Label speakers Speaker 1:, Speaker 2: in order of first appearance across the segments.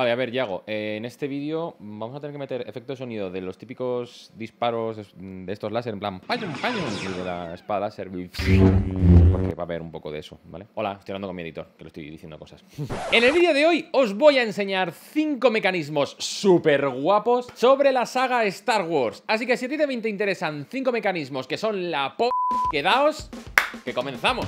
Speaker 1: Vale, a ver, Yago, eh, en este vídeo vamos a tener que meter efecto de sonido de los típicos disparos de estos láser, en plan, ¡payum, Y de la espada láser, porque va a haber un poco de eso, ¿vale? Hola, estoy hablando con mi editor, que le estoy diciendo cosas. en el vídeo de hoy os voy a enseñar 5 mecanismos súper guapos sobre la saga Star Wars. Así que si a ti también te interesan 5 mecanismos que son la po... Quedaos, que comenzamos.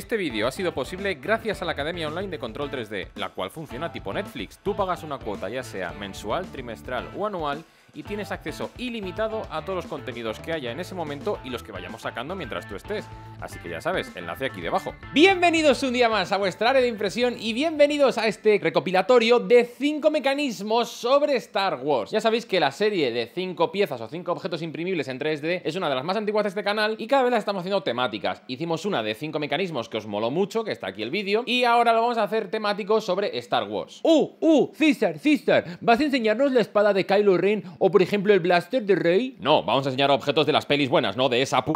Speaker 1: Este vídeo ha sido posible gracias a la Academia Online de Control 3D, la cual funciona tipo Netflix. Tú pagas una cuota ya sea mensual, trimestral o anual y tienes acceso ilimitado a todos los contenidos que haya en ese momento y los que vayamos sacando mientras tú estés. Así que ya sabes, enlace aquí debajo. Bienvenidos un día más a vuestra área de impresión y bienvenidos a este recopilatorio de 5 mecanismos sobre Star Wars. Ya sabéis que la serie de 5 piezas o 5 objetos imprimibles en 3D es una de las más antiguas de este canal y cada vez la estamos haciendo temáticas. Hicimos una de 5 mecanismos que os moló mucho, que está aquí el vídeo, y ahora lo vamos a hacer temático sobre Star Wars. ¡Uh! ¡Uh! sister sister, ¿Vas a enseñarnos la espada de Kylo Ren o por ejemplo el blaster de Rey. No, vamos a enseñar objetos de las pelis buenas, no de esa pu...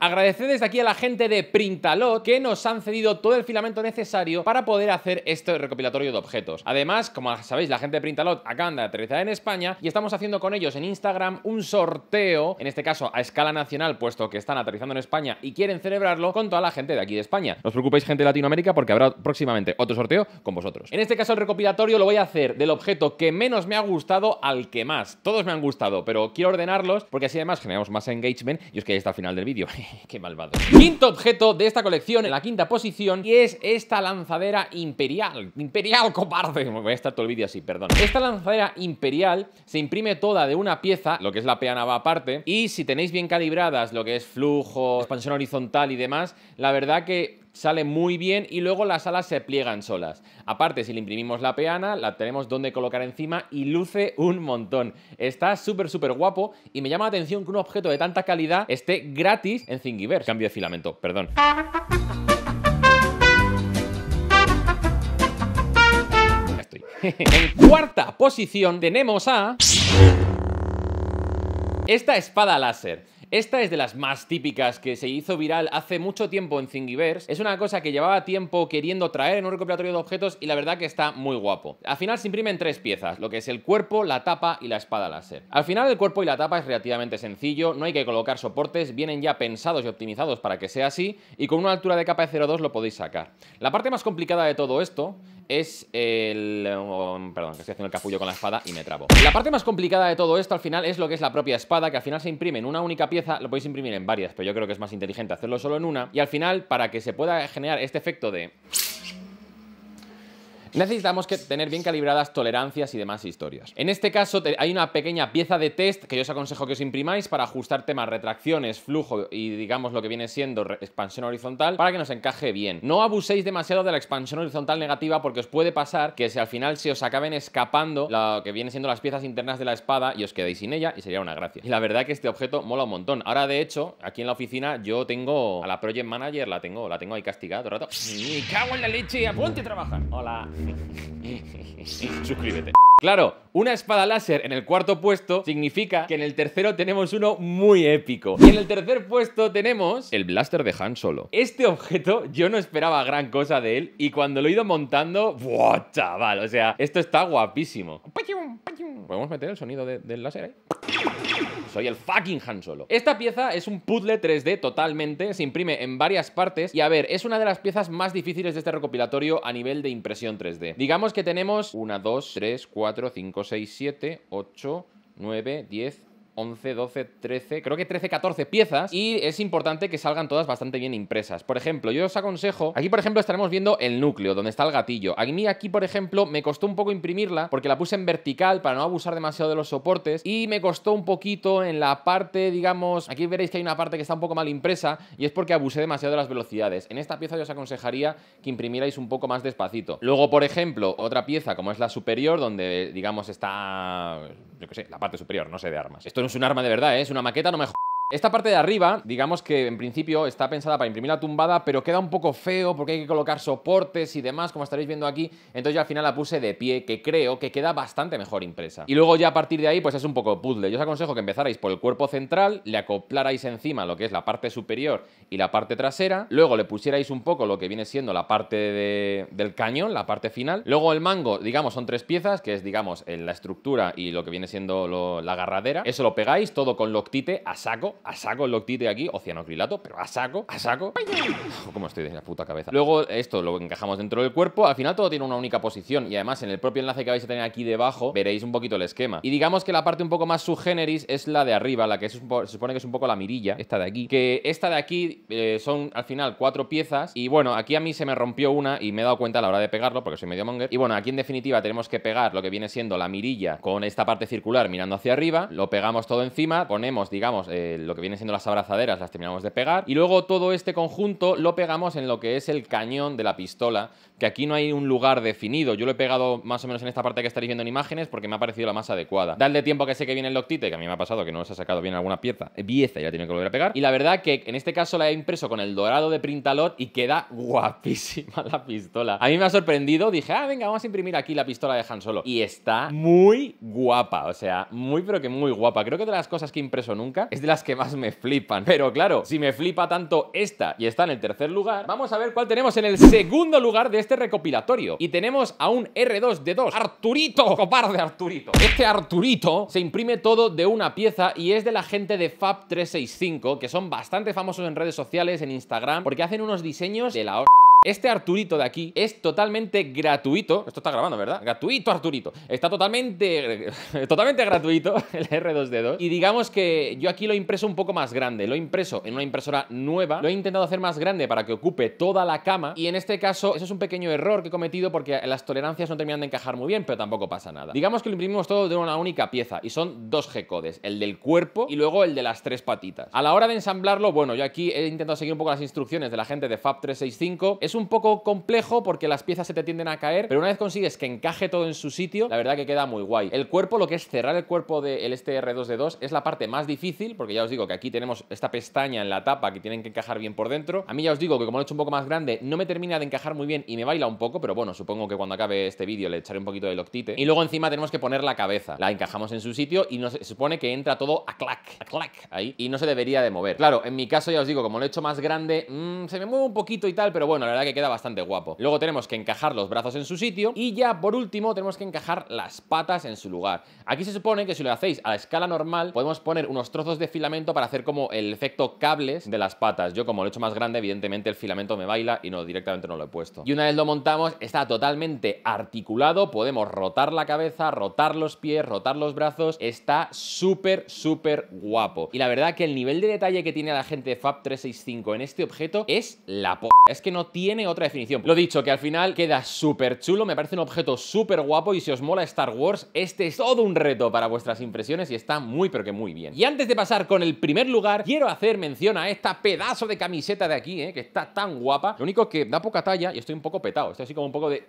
Speaker 1: Agradecer desde aquí a la gente de Printalot que nos han cedido todo el filamento necesario para poder hacer este recopilatorio de objetos. Además, como sabéis, la gente de Printalot acaba de aterrizar en España y estamos haciendo con ellos en Instagram un sorteo, en este caso a escala nacional, puesto que están aterrizando en España y quieren celebrarlo con toda la gente de aquí de España. No os preocupéis, gente de Latinoamérica, porque habrá próximamente otro sorteo con vosotros. En este caso, el recopilatorio lo voy a hacer del objeto que menos me ha gustado al que más. Todos me han gustado, pero quiero ordenarlos porque así además generamos más engagement y os quedáis hasta el final del vídeo. qué malvado. Quinto objeto de esta colección, en la quinta posición, y es esta lanzadera imperial. Imperial, cobarde. Voy a estar todo el vídeo así, perdón. Esta lanzadera imperial se imprime toda de una pieza, lo que es la peana va aparte, y si tenéis bien calibradas lo que es flujo, expansión horizontal y demás, la verdad que sale muy bien y luego las alas se pliegan solas. Aparte, si le imprimimos la peana, la tenemos donde colocar encima y luce un montón. Está súper, súper guapo y me llama la atención que un objeto de tanta calidad esté gratis en Thingiverse. Cambio de filamento, perdón. estoy. en cuarta posición tenemos a... Esta espada láser. Esta es de las más típicas que se hizo viral hace mucho tiempo en Thingiverse. Es una cosa que llevaba tiempo queriendo traer en un recopilatorio de objetos y la verdad que está muy guapo. Al final se imprimen tres piezas, lo que es el cuerpo, la tapa y la espada láser. Al final el cuerpo y la tapa es relativamente sencillo, no hay que colocar soportes, vienen ya pensados y optimizados para que sea así y con una altura de capa de 0,2 lo podéis sacar. La parte más complicada de todo esto es el... Um, perdón, que estoy haciendo el capullo con la espada y me trabo. La parte más complicada de todo esto al final es lo que es la propia espada, que al final se imprime en una única pieza lo podéis imprimir en varias, pero yo creo que es más inteligente hacerlo solo en una. Y al final, para que se pueda generar este efecto de... Necesitamos tener bien calibradas tolerancias y demás historias. En este caso hay una pequeña pieza de test que yo os aconsejo que os imprimáis para ajustar temas retracciones, flujo y digamos lo que viene siendo expansión horizontal para que nos encaje bien. No abuséis demasiado de la expansión horizontal negativa porque os puede pasar que si al final se os acaben escapando lo que viene siendo las piezas internas de la espada y os quedéis sin ella y sería una gracia. Y la verdad que este objeto mola un montón. Ahora de hecho, aquí en la oficina yo tengo a la Project Manager, la tengo, la tengo ahí castigada todo el rato. ¡Me cago en la leche! ¡Apunte a trabajar! Hola. Suscríbete. Claro, una espada láser en el cuarto puesto significa que en el tercero tenemos uno muy épico. Y en el tercer puesto tenemos el blaster de Han Solo. Este objeto yo no esperaba gran cosa de él y cuando lo he ido montando, ¡buah, chaval! O sea, esto está guapísimo. ¿Podemos meter el sonido del láser ahí? Soy el fucking Han Solo. Esta pieza es un puzzle 3D totalmente, se imprime en varias partes y a ver, es una de las piezas más difíciles de este recopilatorio a nivel de impresión 3D. Digamos que tenemos 1, 2, 3, 4, 5, 6, 7, 8, 9, 10, 11, 12, 13, creo que 13, 14 piezas y es importante que salgan todas bastante bien impresas. Por ejemplo, yo os aconsejo, aquí por ejemplo estaremos viendo el núcleo, donde está el gatillo. A mí aquí, por ejemplo, me costó un poco imprimirla porque la puse en vertical para no abusar demasiado de los soportes y me costó un poquito en la parte, digamos, aquí veréis que hay una parte que está un poco mal impresa y es porque abusé demasiado de las velocidades. En esta pieza yo os aconsejaría que imprimierais un poco más despacito. Luego, por ejemplo, otra pieza como es la superior, donde digamos está yo qué sé, la parte superior, no sé, de armas. Esto no es un arma de verdad, ¿eh? es una maqueta, no me esta parte de arriba, digamos que en principio está pensada para imprimir la tumbada, pero queda un poco feo porque hay que colocar soportes y demás, como estaréis viendo aquí, entonces yo al final la puse de pie, que creo que queda bastante mejor impresa. Y luego ya a partir de ahí, pues es un poco puzzle. Yo os aconsejo que empezarais por el cuerpo central, le acoplarais encima lo que es la parte superior y la parte trasera, luego le pusierais un poco lo que viene siendo la parte del cañón, la parte final, luego el mango, digamos, son tres piezas, que es, digamos, la estructura y lo que viene siendo la agarradera, eso lo pegáis todo con loctite a saco, a saco el Loctite aquí, Oceanocrilato, pero a saco, a saco. Como estoy de la puta cabeza. Luego esto lo encajamos dentro del cuerpo, al final todo tiene una única posición y además en el propio enlace que vais a tener aquí debajo veréis un poquito el esquema. Y digamos que la parte un poco más subgéneris es la de arriba, la que se supone que es un poco la mirilla, esta de aquí, que esta de aquí eh, son al final cuatro piezas y bueno, aquí a mí se me rompió una y me he dado cuenta a la hora de pegarlo porque soy medio monger. Y bueno, aquí en definitiva tenemos que pegar lo que viene siendo la mirilla con esta parte circular mirando hacia arriba, lo pegamos todo encima, ponemos digamos el lo que viene siendo las abrazaderas las terminamos de pegar y luego todo este conjunto lo pegamos en lo que es el cañón de la pistola, que aquí no hay un lugar definido. Yo lo he pegado más o menos en esta parte que estaréis viendo en imágenes porque me ha parecido la más adecuada. de tiempo que sé que viene el Loctite, que a mí me ha pasado que no se ha sacado bien alguna pieza, pieza eh, y la tiene que volver a pegar. Y la verdad que en este caso la he impreso con el dorado de Printalot y queda guapísima la pistola. A mí me ha sorprendido, dije, ah, venga, vamos a imprimir aquí la pistola de Han Solo. Y está muy guapa, o sea, muy pero que muy guapa. Creo que de las cosas que he impreso nunca es de las que más me flipan. Pero claro, si me flipa tanto esta y está en el tercer lugar, vamos a ver cuál tenemos en el segundo lugar de este recopilatorio. Y tenemos a un r 2 de ¡Arturito! Copar de Arturito. Este Arturito se imprime todo de una pieza y es de la gente de Fab365, que son bastante famosos en redes sociales, en Instagram, porque hacen unos diseños de la hora. Este Arturito de aquí es totalmente gratuito. Esto está grabando, ¿verdad? Gratuito Arturito. Está totalmente, totalmente gratuito el R2D2. Y digamos que yo aquí lo he impreso un poco más grande. Lo he impreso en una impresora nueva. Lo he intentado hacer más grande para que ocupe toda la cama. Y en este caso, eso es un pequeño error que he cometido porque las tolerancias no terminan de encajar muy bien, pero tampoco pasa nada. Digamos que lo imprimimos todo de una única pieza. Y son dos G-codes. El del cuerpo y luego el de las tres patitas. A la hora de ensamblarlo, bueno, yo aquí he intentado seguir un poco las instrucciones de la gente de Fab365 es un poco complejo porque las piezas se te tienden a caer, pero una vez consigues que encaje todo en su sitio, la verdad que queda muy guay. El cuerpo, lo que es cerrar el cuerpo del de este R2D2, es la parte más difícil, porque ya os digo que aquí tenemos esta pestaña en la tapa que tienen que encajar bien por dentro. A mí ya os digo que como lo he hecho un poco más grande, no me termina de encajar muy bien y me baila un poco, pero bueno, supongo que cuando acabe este vídeo le echaré un poquito de loctite. Y luego encima tenemos que poner la cabeza. La encajamos en su sitio y nos se supone que entra todo a clac, a clac, ahí, y no se debería de mover. Claro, en mi caso ya os digo, como lo he hecho más grande, mm, se me mueve un poquito y tal, pero bueno, la que queda bastante guapo. Luego tenemos que encajar los brazos en su sitio y ya por último tenemos que encajar las patas en su lugar. Aquí se supone que si lo hacéis a la escala normal podemos poner unos trozos de filamento para hacer como el efecto cables de las patas. Yo como lo he hecho más grande evidentemente el filamento me baila y no directamente no lo he puesto. Y una vez lo montamos está totalmente articulado, podemos rotar la cabeza, rotar los pies, rotar los brazos, está súper súper guapo. Y la verdad que el nivel de detalle que tiene la gente de Fab 365 en este objeto es la p... Es que no tiene tiene otra definición. Lo dicho, que al final queda súper chulo, me parece un objeto súper guapo y si os mola Star Wars, este es todo un reto para vuestras impresiones y está muy pero que muy bien. Y antes de pasar con el primer lugar, quiero hacer mención a esta pedazo de camiseta de aquí, eh, que está tan guapa. Lo único que da poca talla y estoy un poco petado, estoy así como un poco de...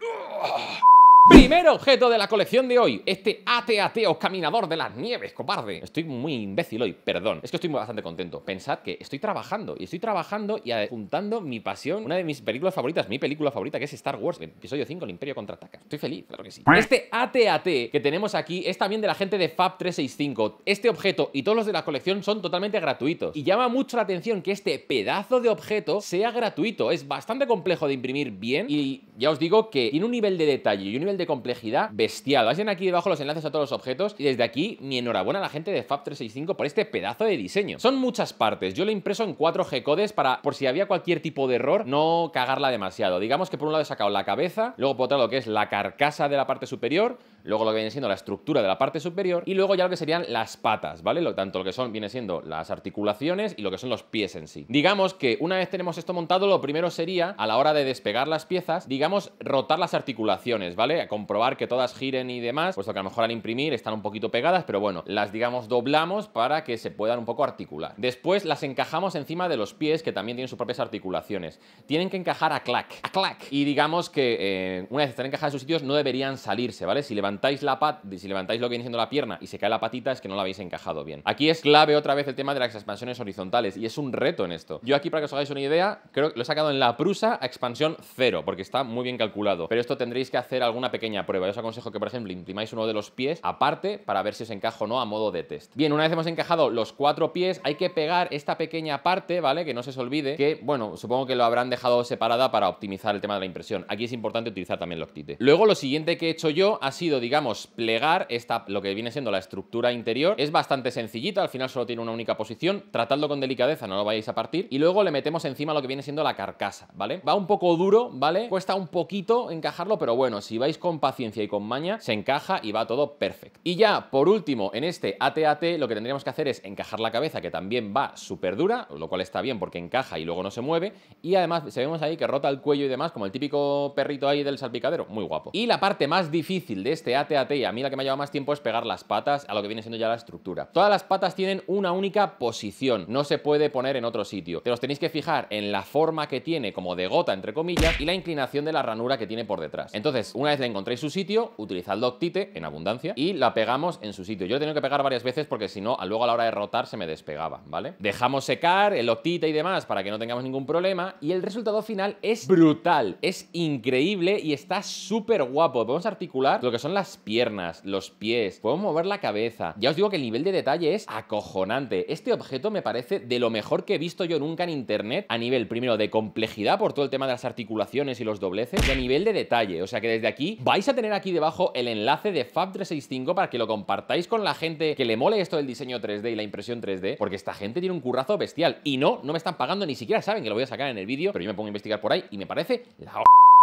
Speaker 1: Primer objeto de la colección de hoy, este ATAT o Caminador de las Nieves, cobarde. Estoy muy imbécil hoy, perdón. Es que estoy bastante contento. Pensad que estoy trabajando y estoy trabajando y adjuntando mi pasión, una de mis películas favoritas, mi película favorita, que es Star Wars, episodio 5, el Imperio contraataca. Estoy feliz, claro que sí. Este ATAT que tenemos aquí es también de la gente de Fab365. Este objeto y todos los de la colección son totalmente gratuitos. Y llama mucho la atención que este pedazo de objeto sea gratuito. Es bastante complejo de imprimir bien y ya os digo que en un nivel de detalle y un de complejidad bestial. hacen aquí debajo los enlaces a todos los objetos y desde aquí mi enhorabuena a la gente de Fab365 por este pedazo de diseño. Son muchas partes, yo lo he impreso en 4 G-codes para, por si había cualquier tipo de error, no cagarla demasiado. Digamos que por un lado he sacado la cabeza, luego por otro lado que es la carcasa de la parte superior, luego lo que viene siendo la estructura de la parte superior y luego ya lo que serían las patas, ¿vale? Lo, tanto lo que son viene siendo las articulaciones y lo que son los pies en sí. Digamos que una vez tenemos esto montado, lo primero sería, a la hora de despegar las piezas, digamos, rotar las articulaciones, ¿vale? A comprobar que todas giren y demás, puesto que a lo mejor al imprimir están un poquito pegadas, pero bueno, las, digamos, doblamos para que se puedan un poco articular. Después las encajamos encima de los pies, que también tienen sus propias articulaciones. Tienen que encajar a clac, a clac. Y digamos que eh, una vez están encajadas en sus sitios, no deberían salirse, ¿vale? Si levantáis, la pat si levantáis lo que viene siendo la pierna y se cae la patita es que no la habéis encajado bien. Aquí es clave otra vez el tema de las expansiones horizontales y es un reto en esto. Yo aquí para que os hagáis una idea, creo que lo he sacado en la prusa a expansión cero, porque está muy bien calculado, pero esto tendréis que hacer alguna pequeña prueba. Yo os aconsejo que por ejemplo imprimáis uno de los pies aparte para ver si os encaja o no a modo de test. Bien, una vez hemos encajado los cuatro pies, hay que pegar esta pequeña parte, ¿vale? Que no se os olvide que, bueno, supongo que lo habrán dejado separada para optimizar el tema de la impresión. Aquí es importante utilizar también Loctite. Luego lo siguiente que he hecho yo ha sido digamos, plegar esta, lo que viene siendo la estructura interior. Es bastante sencillita, al final solo tiene una única posición. Tratadlo con delicadeza, no lo vayáis a partir. Y luego le metemos encima lo que viene siendo la carcasa, ¿vale? Va un poco duro, ¿vale? Cuesta un poquito encajarlo, pero bueno, si vais con paciencia y con maña, se encaja y va todo perfecto. Y ya, por último, en este ATAT lo que tendríamos que hacer es encajar la cabeza, que también va súper dura, lo cual está bien porque encaja y luego no se mueve. Y además, se vemos ahí que rota el cuello y demás, como el típico perrito ahí del salpicadero. Muy guapo. Y la parte más difícil de este ATT ate y a mí la que me ha llevado más tiempo es pegar las patas a lo que viene siendo ya la estructura. Todas las patas tienen una única posición, no se puede poner en otro sitio. Te los tenéis que fijar en la forma que tiene como de gota, entre comillas, y la inclinación de la ranura que tiene por detrás. Entonces, una vez le encontréis su sitio, utilizad Loctite en abundancia y la pegamos en su sitio. Yo he tenido que pegar varias veces porque si no, luego a la hora de rotar se me despegaba, ¿vale? Dejamos secar el Loctite y demás para que no tengamos ningún problema y el resultado final es brutal, es increíble y está súper guapo. Podemos articular lo que son las las piernas, los pies, podemos mover la cabeza. Ya os digo que el nivel de detalle es acojonante. Este objeto me parece de lo mejor que he visto yo nunca en internet a nivel, primero, de complejidad por todo el tema de las articulaciones y los dobleces y a nivel de detalle. O sea que desde aquí vais a tener aquí debajo el enlace de Fab365 para que lo compartáis con la gente que le mole esto del diseño 3D y la impresión 3D, porque esta gente tiene un currazo bestial. Y no, no me están pagando, ni siquiera saben que lo voy a sacar en el vídeo, pero yo me pongo a investigar por ahí y me parece la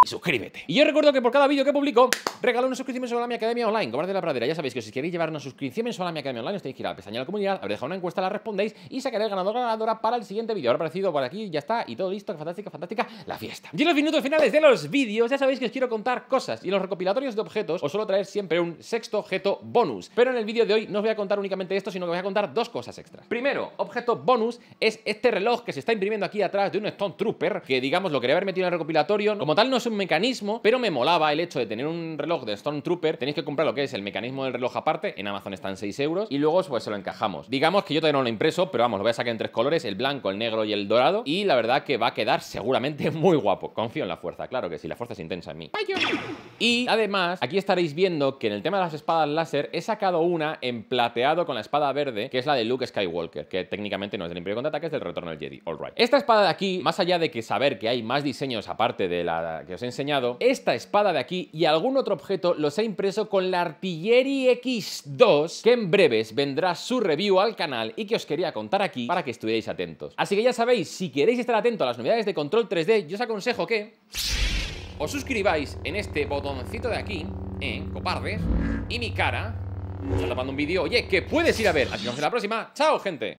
Speaker 1: suscríbete. Y yo recuerdo que por cada vídeo que publico, regalo una suscripción en a mi Academia Online, Cobarde de la Pradera. Ya sabéis que si queréis llevar una suscripción en a mi Academia Online, os tenéis que ir a la pestaña de la comunidad, habré dejado una encuesta, la respondéis y sacaré el ganador ganadora para el siguiente vídeo. Ahora aparecido por aquí, ya está, y todo listo, fantástica, fantástica, la fiesta. Y en los minutos finales de los vídeos, ya sabéis que os quiero contar cosas y en los recopilatorios de objetos os suelo traer siempre un sexto objeto bonus. Pero en el vídeo de hoy no os voy a contar únicamente esto, sino que os voy a contar dos cosas extras. Primero, objeto bonus es este reloj que se está imprimiendo aquí atrás de un Stone Trooper, que digamos lo quería haber metido en el recopilatorio. Como tal, no es mecanismo, pero me molaba el hecho de tener un reloj de Stormtrooper. Tenéis que comprar lo que es el mecanismo del reloj aparte. En Amazon están 6 euros. Y luego pues se lo encajamos. Digamos que yo todavía no lo he impreso, pero vamos, lo voy a sacar en tres colores. El blanco, el negro y el dorado. Y la verdad que va a quedar seguramente muy guapo. Confío en la fuerza, claro que sí. La fuerza es intensa en mí. Y además, aquí estaréis viendo que en el tema de las espadas láser he sacado una en plateado con la espada verde, que es la de Luke Skywalker, que técnicamente no es del Imperio Contraataque, es del Retorno del Jedi. All Esta espada de aquí, más allá de que saber que hay más diseños aparte de la que os he enseñado, esta espada de aquí y algún otro objeto los he impreso con la artillería X2, que en breves vendrá su review al canal y que os quería contar aquí para que estuvierais atentos. Así que ya sabéis, si queréis estar atentos a las novedades de Control 3D, yo os aconsejo que os suscribáis en este botoncito de aquí, en Copardes, y mi cara... Está un vídeo, oye, que puedes ir a ver. Así en la próxima. ¡Chao, gente!